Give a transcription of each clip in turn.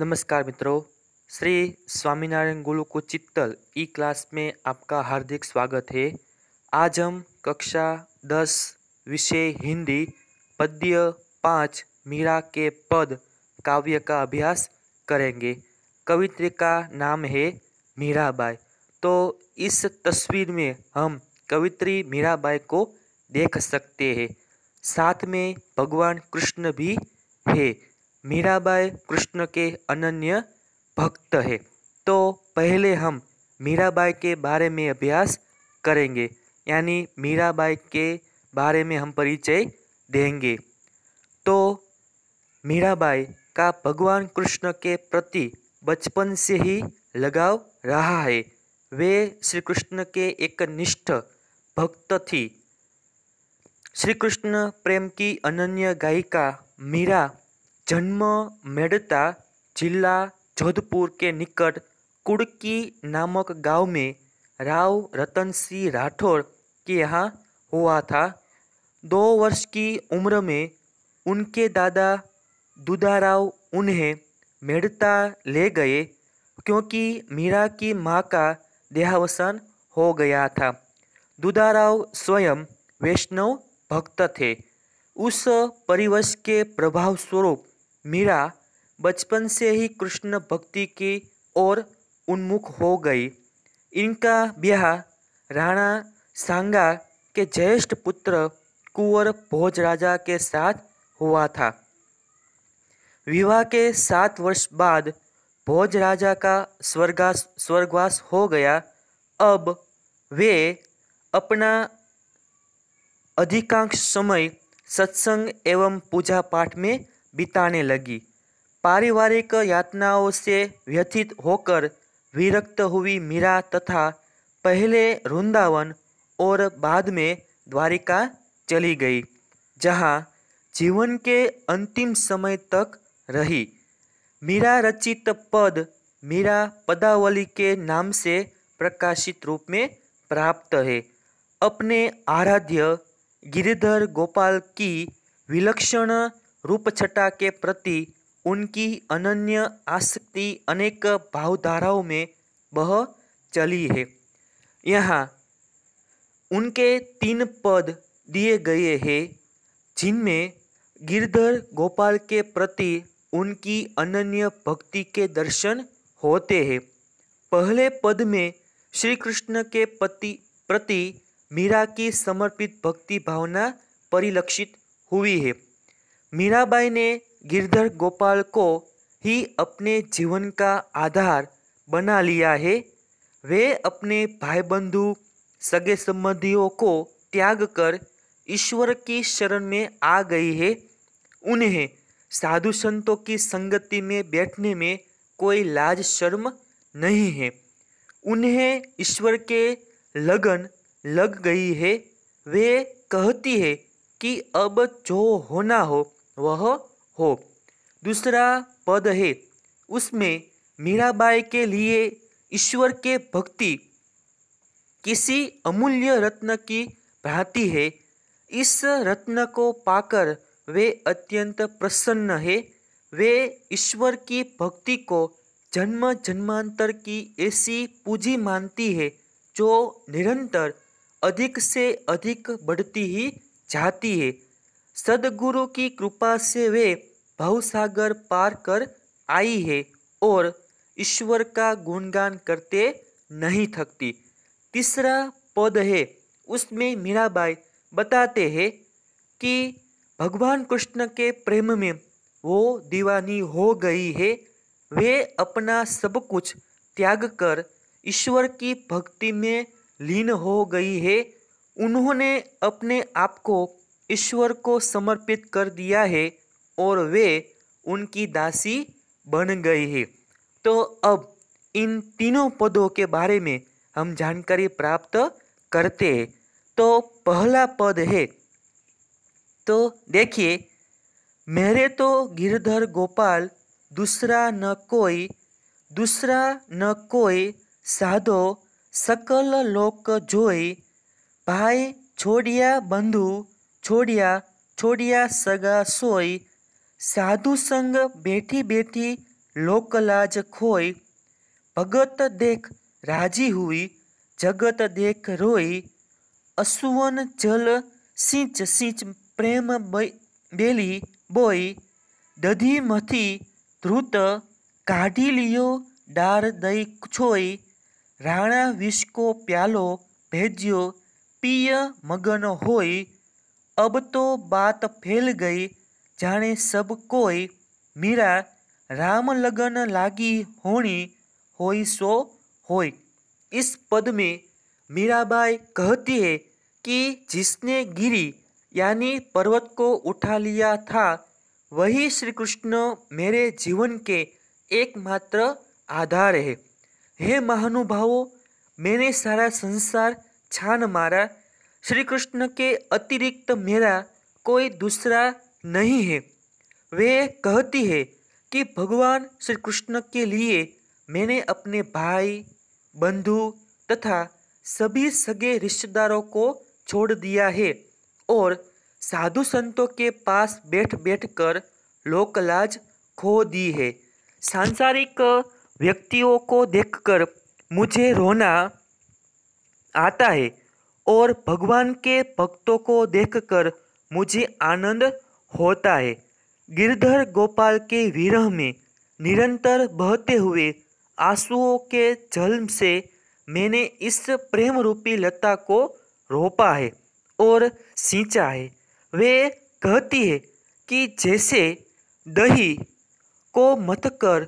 नमस्कार मित्रों श्री स्वामीनारायण को चित्तल ई क्लास में आपका हार्दिक स्वागत है आज हम कक्षा दस विषय हिंदी पद्य पाँच मीरा के पद काव्य का अभ्यास करेंगे कवित्री का नाम है मीराबाई तो इस तस्वीर में हम कवित्री मीराबाई को देख सकते हैं साथ में भगवान कृष्ण भी है मीराबाई कृष्ण के अनन्य भक्त है तो पहले हम मीराबाई के बारे में अभ्यास करेंगे यानी मीराबाई के बारे में हम परिचय देंगे तो मीराबाई का भगवान कृष्ण के प्रति बचपन से ही लगाव रहा है वे श्री कृष्ण के एक निष्ठ भक्त थी श्री कृष्ण प्रेम की अनन्य गायिका मीरा जन्म मेड़ता जिला जोधपुर के निकट कुड़की नामक गांव में राव रतन सिंह राठौर के यहाँ हुआ था दो वर्ष की उम्र में उनके दादा दुदाराव उन्हें मेड़ता ले गए क्योंकि मीरा की माँ का देहावसान हो गया था दुदाराव स्वयं वैष्णव भक्त थे उस परिवेश के प्रभाव स्वरूप मीरा बचपन से ही कृष्ण भक्ति की ओर उन्मुख हो गई इनका ब्याह राणा सांगा के ज्येष्ठ पुत्र कुंवर भोज राजा के साथ हुआ था विवाह के सात वर्ष बाद भोज राजा का स्वर्गास स्वर्गवास हो गया अब वे अपना अधिकांश समय सत्संग एवं पूजा पाठ में बिताने लगी पारिवारिक यातनाओं से व्यथित होकर विरक्त हुई मीरा तथा पहले वृंदावन और बाद में द्वारिका चली गई जहाँ जीवन के अंतिम समय तक रही मीरा रचित पद मीरा पदावली के नाम से प्रकाशित रूप में प्राप्त है अपने आराध्य गिरिधर गोपाल की विलक्षण रूपछटा के प्रति उनकी अनन्य आसक्ति अनेक भावधाराओं में बह चली है यहाँ उनके तीन पद दिए गए हैं जिनमें गिरधर गोपाल के प्रति उनकी अनन्य भक्ति के दर्शन होते हैं पहले पद में श्री कृष्ण के पति प्रति मीरा की समर्पित भक्ति भावना परिलक्षित हुई है मीराबाई ने गिरधर गोपाल को ही अपने जीवन का आधार बना लिया है वे अपने भाई बंधु सगे संबंधियों को त्याग कर ईश्वर की शरण में आ गई है उन्हें साधु संतों की संगति में बैठने में कोई लाज शर्म नहीं है उन्हें ईश्वर के लगन लग गई है वे कहती है कि अब जो होना हो वह हो दूसरा पद है उसमें मीराबाई के लिए ईश्वर के भक्ति किसी अमूल्य रत्न की भांति है इस रत्न को पाकर वे अत्यंत प्रसन्न है वे ईश्वर की भक्ति को जन्म जन्मांतर की ऐसी पूंजी मानती है जो निरंतर अधिक से अधिक बढ़ती ही जाती है सदगुरु की कृपा से वे भवसागर पार कर आई है और ईश्वर का गुणगान करते नहीं थकती तीसरा पद है उसमें मीराबाई बताते हैं कि भगवान कृष्ण के प्रेम में वो दीवानी हो गई है वे अपना सब कुछ त्याग कर ईश्वर की भक्ति में लीन हो गई है उन्होंने अपने आप को ईश्वर को समर्पित कर दिया है और वे उनकी दासी बन गई है तो अब इन तीनों पदों के बारे में हम जानकारी प्राप्त करते हैं तो पहला पद है तो देखिए मेरे तो गिरधर गोपाल दूसरा न कोई दूसरा न कोई साधो सकल लोक जोई भाई छोड़िया बंधु છોડ્યા છોડ્યા સગા સોય સાધુ સંગ બેઠી બેઠી લોકલાજ ખોય ભગત દેખ રાજી હુઈ જગત દેખ રોઈ અસુવન જલ સિંચ સિંચ પ્રેમ બેલી બોઈ દધી મથી ધ્રુત કાઢી લિયો ડાર દઈ છોઈ રાણા વિસ્કો પ્યાલો ભેજ્યો પિય મગન હોય अब तो बात फैल गई जाने सब कोई मीरा राम लगन लागी होनी होई सो होई इस पद में मीराबाई कहती है कि जिसने गिरी यानी पर्वत को उठा लिया था वही श्री कृष्ण मेरे जीवन के एकमात्र आधार है हे महानुभाव मैंने सारा संसार छान मारा श्री कृष्ण के अतिरिक्त मेरा कोई दूसरा नहीं है वे कहती है कि भगवान श्री कृष्ण के लिए मैंने अपने भाई बंधु तथा सभी सगे रिश्तेदारों को छोड़ दिया है और साधु संतों के पास बैठ बैठ कर लोकलाज खो दी है सांसारिक व्यक्तियों को देखकर मुझे रोना आता है और भगवान के भक्तों को देखकर मुझे आनंद होता है गिरधर गोपाल के विरह में निरंतर बहते हुए आंसुओं के जल से मैंने इस प्रेम रूपी लता को रोपा है और सींचा है वे कहती है कि जैसे दही को कर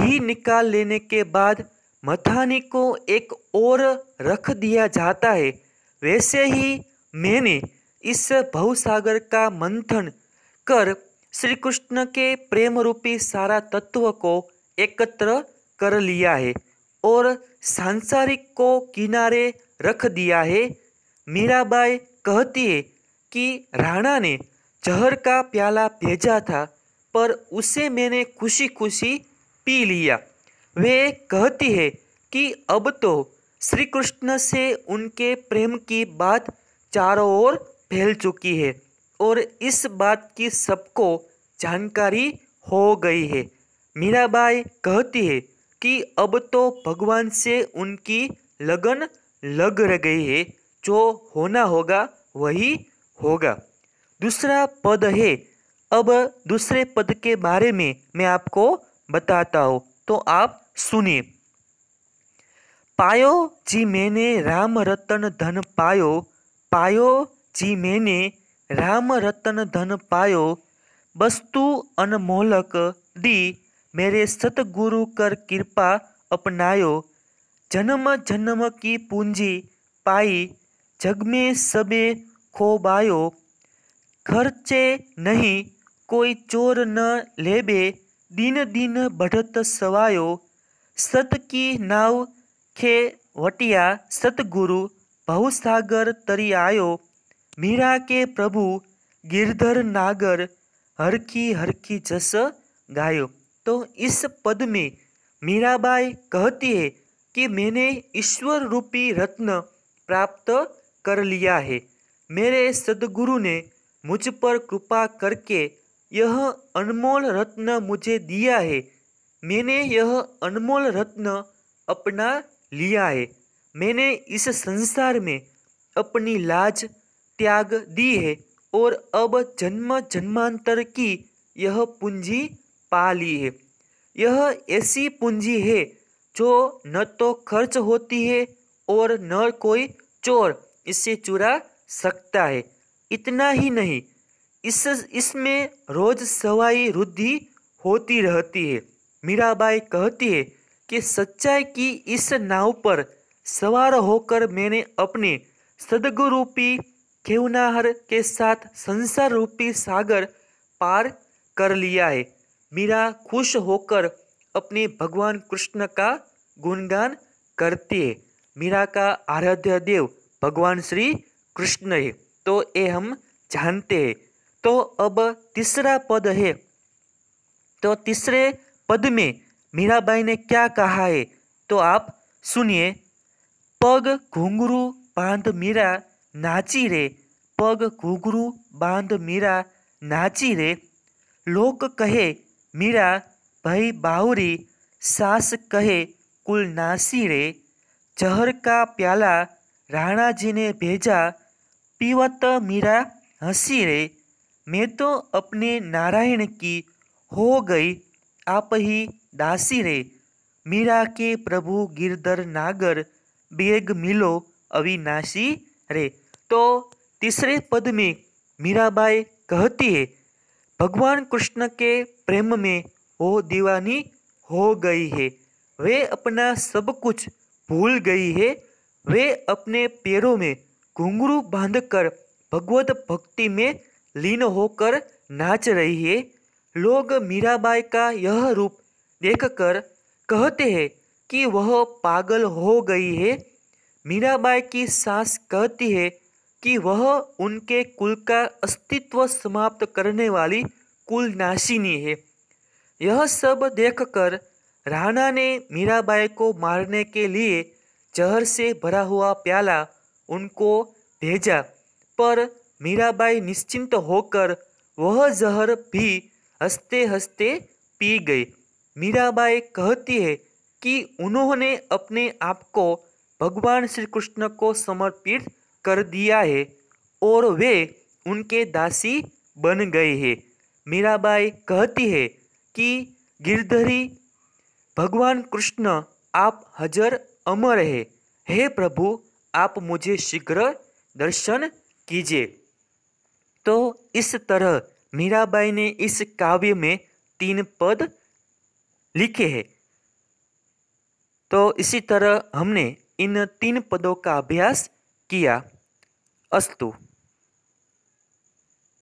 घी निकाल लेने के बाद मथानी को एक और रख दिया जाता है वैसे ही मैंने इस भवसागर का मंथन कर श्री कृष्ण के प्रेम रूपी सारा तत्व को एकत्र कर लिया है और सांसारिक को किनारे रख दिया है मीराबाई कहती है कि राणा ने जहर का प्याला भेजा था पर उसे मैंने खुशी खुशी पी लिया वे कहती है कि अब तो श्री कृष्ण से उनके प्रेम की बात चारों ओर फैल चुकी है और इस बात की सबको जानकारी हो गई है मीराबाई कहती है कि अब तो भगवान से उनकी लगन लग रह गई है जो होना होगा वही होगा दूसरा पद है अब दूसरे पद के बारे में मैं आपको बताता हूँ तो आप सुनिए पायो जी मैंने राम रतन धन पायो पायो जी मैंने राम रतन धन पायो वस्तु अनमोलक दी मेरे सतगुरु कर कृपा अपनायो जन्म जन्म की पूंजी पाई जग में सबे बायो खर्चे नहीं कोई चोर न लेबे दिन दिन बढ़त सवायो सत की नाव वटिया सतगुरु भवसागर तरी आयो मीरा के प्रभु गिरधर नागर हरकी हरकी जस गायो तो इस पद में मीराबाई कहती है कि मैंने ईश्वर रूपी रत्न प्राप्त कर लिया है मेरे सदगुरु ने मुझ पर कृपा करके यह अनमोल रत्न मुझे दिया है मैंने यह अनमोल रत्न अपना लिया है मैंने इस संसार में अपनी लाज त्याग दी है और अब जन्म जन्मांतर की यह पूंजी पा ली है यह ऐसी पूंजी है जो न तो खर्च होती है और न कोई चोर इससे चुरा सकता है इतना ही नहीं इस इसमें रोज सवाई रुद्धि होती रहती है मीराबाई कहती है कि सच्चाई की इस नाव पर सवार होकर मैंने अपने सदगुरूपी खेवनाहर के साथ संसार रूपी सागर पार कर लिया है मीरा खुश होकर अपने भगवान कृष्ण का गुणगान करती है मीरा का आराध्य देव भगवान श्री कृष्ण है तो ये हम जानते हैं तो अब तीसरा पद है तो तीसरे पद में मीराबाई ने क्या कहा है तो आप सुनिए पग घुंघरू बांध मीरा नाची रे पग घुंघरू बांध मीरा नाची रे लोक कहे मीरा भई बाहुरी सास कहे कुल नासी रे जहर का प्याला राणा जी ने भेजा पीवत मीरा हंसी रे मैं तो अपने नारायण की हो गई आप ही दासी रे मीरा के प्रभु गिरधर नागर बेग मिलो अविनाशी रे तो तीसरे पद में मीराबाई कहती है भगवान कृष्ण के प्रेम में वो दीवानी हो गई है वे अपना सब कुछ भूल गई है वे अपने पैरों में घुंघरू बांधकर भगवत भक्ति में लीन होकर नाच रही है लोग मीराबाई का यह रूप देखकर कहते हैं कि वह पागल हो गई है मीराबाई की सास कहती है कि वह उनके कुल का अस्तित्व समाप्त करने वाली कुल नाशिनी है यह सब देखकर राणा ने मीराबाई को मारने के लिए जहर से भरा हुआ प्याला उनको भेजा पर मीराबाई निश्चिंत होकर वह जहर भी हंसते हंसते पी गई मीराबाई कहती है कि उन्होंने अपने आप को भगवान श्री कृष्ण को समर्पित कर दिया है और वे उनके दासी बन गए हैं मीराबाई कहती है कि गिरधरी भगवान कृष्ण आप हजर अमर है हे प्रभु आप मुझे शीघ्र दर्शन कीजिए तो इस तरह मीराबाई ने इस काव्य में तीन पद लिखे हैं तो इसी तरह हमने इन तीन पदों का अभ्यास किया अस्तु